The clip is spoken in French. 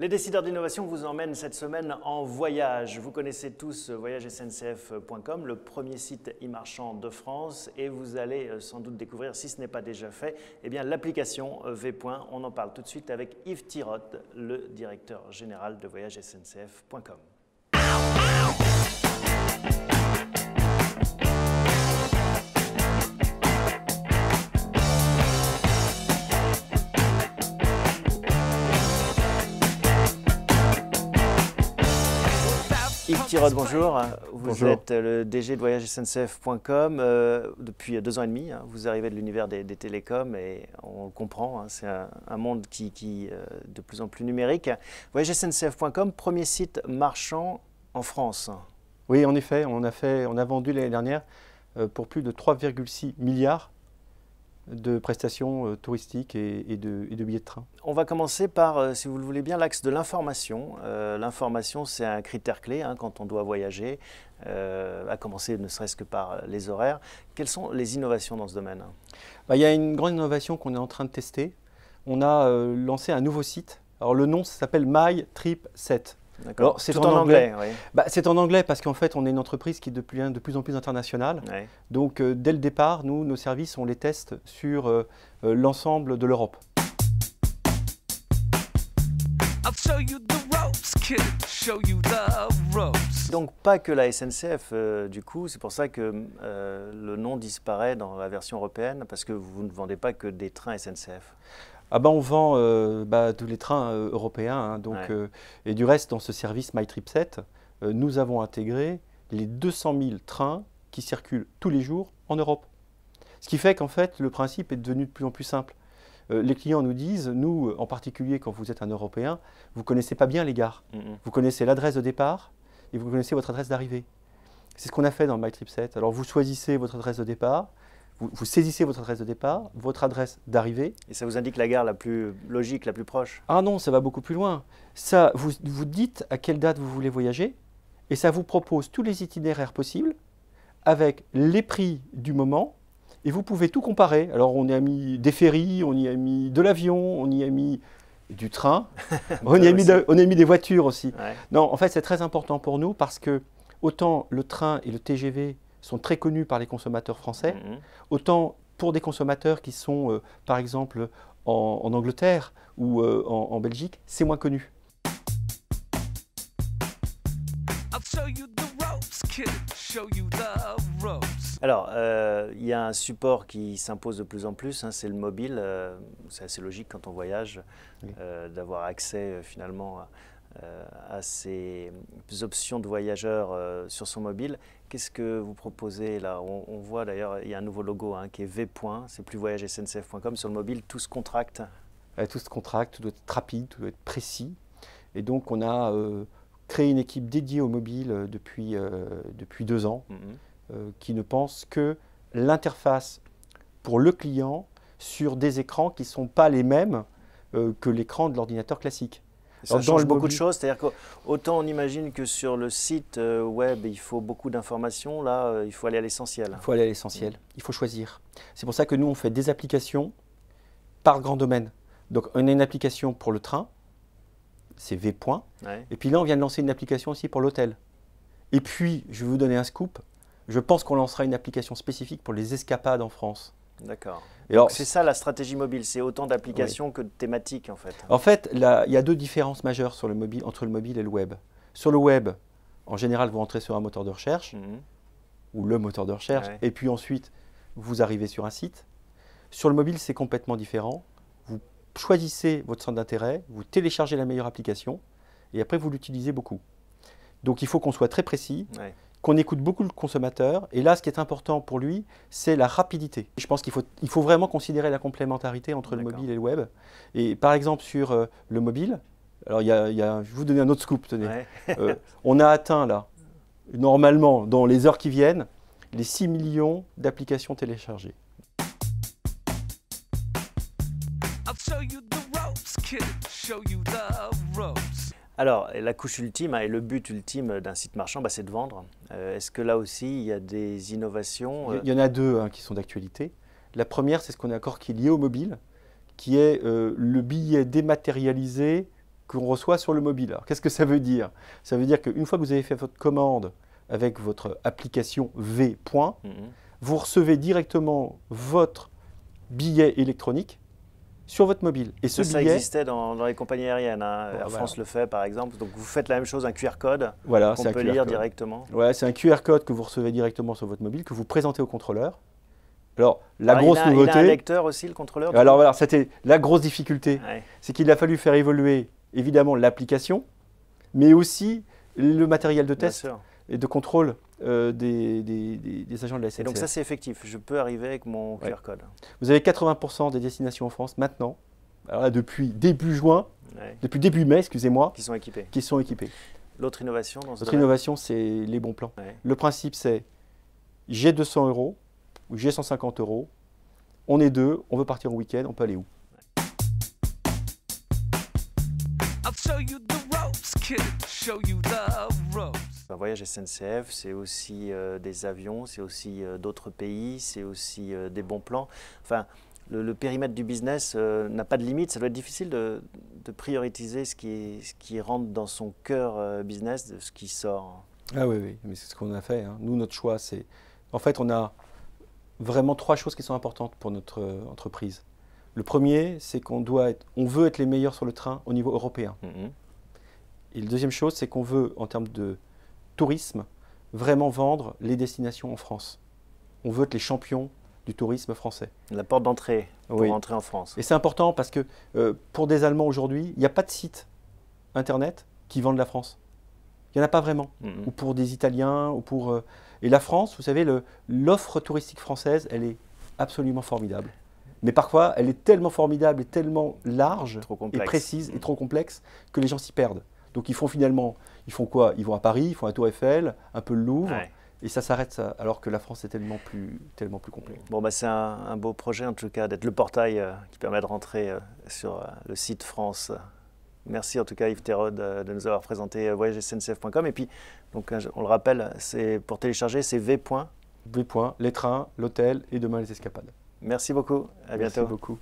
Les décideurs d'innovation vous emmènent cette semaine en voyage. Vous connaissez tous euh, voyagesncf.com, le premier site e-marchand de France, et vous allez euh, sans doute découvrir, si ce n'est pas déjà fait, eh bien l'application euh, V. On en parle tout de suite avec Yves Tirotte, le directeur général de voyagesncf.com. Yves Tirod, bonjour. Vous êtes le DG de voyagesncf.com euh, depuis euh, deux ans et demi. Hein. vous arrivez de l'univers des, télécoms et on le comprend, hein, c'est un, monde qui, est euh, de plus en plus numérique. Voyagesncf.com, premier site marchand en France. Oui, en effet, on a, fait, on a vendu l'année dernière pour plus de 3,6 milliards de prestations euh, touristiques et, de, billets de train. On va commencer par, euh, si vous le voulez bien, l'axe de l'information. Euh, l'information, c'est un critère clé hein, quand on doit voyager, à commencer ne serait-ce que par les horaires. Quelles sont les innovations dans ce domaine bah, Il y a une grande innovation qu'on est en train de tester. On a lancé un nouveau site. Alors le nom s'appelle My 7. C'est en, anglais. Bah, c'est en anglais parce qu'en fait, on est une entreprise qui est de plus, en plus internationale. Donc, euh, dès le départ, nous, nos services, on les teste sur euh, euh, l'ensemble de l'Europe. Donc pas que la SNCF du coup, c'est pour ça que le nom disparaît dans la version européenne parce que vous ne vendez pas que des trains SNCF ah ben on vend euh, bah, tous les trains euh, européens. Hein. donc, euh, et du reste, dans ce service MyTripSet, nous avons intégré les 200 000 trains qui circulent tous les jours en Europe. Ce qui fait qu'en fait, le principe est devenu de plus en plus simple. les clients nous disent, nous, en particulier quand vous êtes un Européen, vous ne connaissez pas bien les gares. Mm, mm. Vous connaissez l'adresse de départ et vous connaissez votre adresse d'arrivée. C'est ce qu'on a fait dans MyTripSet. Alors vous choisissez votre adresse de départ, vous, saisissez votre adresse de départ, votre adresse d'arrivée. Et ça vous indique la gare la plus logique, la plus proche Ah non, ça va beaucoup plus loin. Ça, vous, vous dites à quelle date vous voulez voyager, et ça vous propose tous les itinéraires possibles, avec les prix du moment, et vous pouvez tout comparer. Alors on y a mis des ferries, on y a mis de l'avion, on y a mis du train, on, y a mis des voitures aussi. Non, en fait c'est très important pour nous parce que autant le train et le TGV sont très connus par les consommateurs français, mhm. autant pour des consommateurs qui sont, euh, par exemple, en, Angleterre ou euh, en, Belgique, c'est moins connu. Alors, euh, il y a un support qui s'impose de plus en plus, hein, c'est le mobile. c'est assez logique quand on voyage d'avoir accès finalement à euh, à ces options de voyageurs euh, sur son mobile. Qu'est-ce que vous proposez là on, voit d'ailleurs, il y a un nouveau logo hein, qui est V. C'est plus voyagesncf.com. Sur le mobile, tout se contracte. Euh, tout se contracte, tout doit être rapide, tout doit être précis. Et donc, on a créé une équipe dédiée au mobile depuis, depuis deux ans, mhm. qui ne pense que l'interface pour le client sur des écrans qui ne sont pas les mêmes que l'écran de l'ordinateur classique ça change beaucoup de choses. C'est-à-dire qu'autant on imagine que sur le site euh, web, il faut beaucoup d'informations, là, euh, il faut aller à l'essentiel. Il faut aller à l'essentiel. Il faut choisir. C'est pour ça que nous, on fait des applications par grand domaine. Donc, on a une application pour le train, c'est V. Et puis là, on vient de lancer une application aussi pour l'hôtel. Et puis, je vais vous donner un scoop. Je pense qu'on lancera une application spécifique pour les escapades en France. D'accord. C'est ça la stratégie mobile, c'est autant d'applications que de thématiques en fait. En fait, il y a deux différences majeures sur le mobile, entre le mobile et le web. Sur le web, en général, vous entrez sur un moteur de recherche, mhm. ou le moteur de recherche, et puis ensuite, vous arrivez sur un site. Sur le mobile, c'est complètement différent. Vous choisissez votre centre d'intérêt, vous téléchargez la meilleure application, et après, vous l'utilisez beaucoup. Donc il faut qu'on soit très précis, qu'on écoute beaucoup le consommateur. Et là, ce qui est important pour lui, c'est la rapidité. Je pense qu'il faut, vraiment considérer la complémentarité entre le mobile et le web. Et par exemple, sur euh, le mobile, alors je vais vous donner un autre scoop, tenez. Euh, on a atteint là, normalement, dans les heures qui viennent, les 6 millions d'applications téléchargées. Alors, la couche ultime hein, et le but ultime d'un site marchand, bah, c'est de vendre. Euh, est-ce que là aussi, il y a des innovations Il y euh en a deux hein, qui sont d'actualité. La première, c'est ce qu'on encore qui est lié au mobile, qui est euh, le billet dématérialisé qu'on reçoit sur le mobile. Alors, qu'est-ce que ça veut dire Ça veut dire qu'une fois que vous avez fait votre commande avec votre application V, mhm. vous recevez directement votre billet électronique sur votre mobile. Et ce ça, existait dans, les compagnies aériennes. Hein. Air France le fait, par exemple. Donc, vous faites la même chose, un QR code voilà, qu'on peut lire directement. Ouais, c'est un QR code que vous recevez directement sur votre mobile, que vous présentez au contrôleur. Alors, la ah, grosse nouveauté. Il a un lecteur aussi, le contrôleur Alors, voilà, c'était la grosse difficulté. C'est qu'il a fallu faire évoluer, évidemment, l'application, mais aussi le matériel de test et de contrôle. Euh, des, agents de la SNCF. donc ça, c'est effectif. Je peux arriver avec mon QR code. Vous avez 80% des destinations en France maintenant, depuis début juin, depuis début mai, excusez-moi, qui sont équipés. L'autre innovation innovation, c'est les bons plans. Le principe, c'est j'ai 200 euros ou j'ai 150 euros, on est deux, on veut partir en week-end, on peut aller où un voyage SNCF, c'est aussi euh, des avions, c'est aussi euh, d'autres pays, c'est aussi euh, des bons plans. Enfin, le, périmètre du business n'a pas de limite. Ça doit être difficile de, de prioriser ce qui, ce qui rentre dans son cœur business de ce qui sort. Hein. Ah oui, oui, mais c'est ce qu'on a fait. Hein. Nous, notre choix, c'est. En fait, on a vraiment trois choses qui sont importantes pour notre entreprise. Le premier, c'est qu'on doit être, on veut être les meilleurs sur le train au niveau européen. Mm-hmm. Et la deuxième chose, c'est qu'on veut, en termes de tourisme vraiment vendre les destinations en France. On veut être les champions du tourisme français. La porte d'entrée pour entrer en France. Et c'est important parce que euh, pour des Allemands aujourd'hui, il n'y a pas de site internet qui vendent la France. Il n'y en a pas vraiment. Ou pour des Italiens, ou pour. Euh, et la France, vous savez, l'offre touristique française, elle est absolument formidable. Mais parfois, elle est tellement formidable et tellement large, et précise et mm. trop complexe que les gens s'y perdent. Donc ils font finalement, ils font quoi Ils vont à Paris, ils font un Tour Eiffel, un peu le Louvre. Et ça s'arrête, alors que la France est tellement plus, tellement plus complète. Bon, bah, c'est un, beau projet, en tout cas, d'être le portail euh, qui permet de rentrer euh, sur euh, le site France. Merci, en tout cas, Yves Thérode, de nous avoir présenté voyagesncf.com. Et puis, donc, on le rappelle, c'est pour télécharger, c'est V. V. Les trains, l'hôtel et demain les escapades. Merci beaucoup. À bientôt. Merci beaucoup.